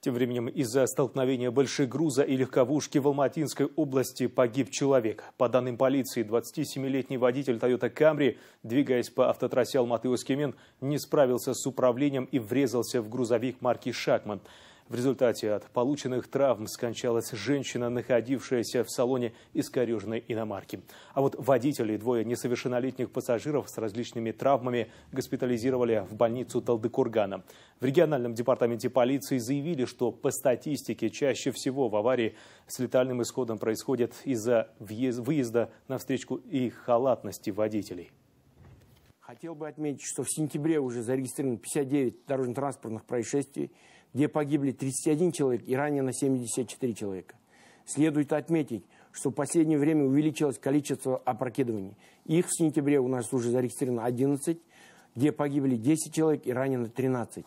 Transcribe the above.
Тем временем из-за столкновения большегруза и легковушки в Алматинской области погиб человек. По данным полиции, 27-летний водитель Toyota Camry, двигаясь по автотрассе Алматы-Оскемен, не справился с управлением и врезался в грузовик марки «Шагман». В результате от полученных травм скончалась женщина, находившаяся в салоне искореженной иномарки. А вот водители и двое несовершеннолетних пассажиров с различными травмами госпитализировали в больницу Талдыкургана. В региональном департаменте полиции заявили, что по статистике чаще всего в аварии с летальным исходом происходит из-за выезда на встречку и халатности водителей. Хотел бы отметить, что в сентябре уже зарегистрировано 59 дорожно-транспортных происшествий, где погибли 31 человек и ранено 74 человека. Следует отметить, что в последнее время увеличилось количество опрокидываний. Их в сентябре у нас уже зарегистрировано 11, где погибли 10 человек и ранено 13.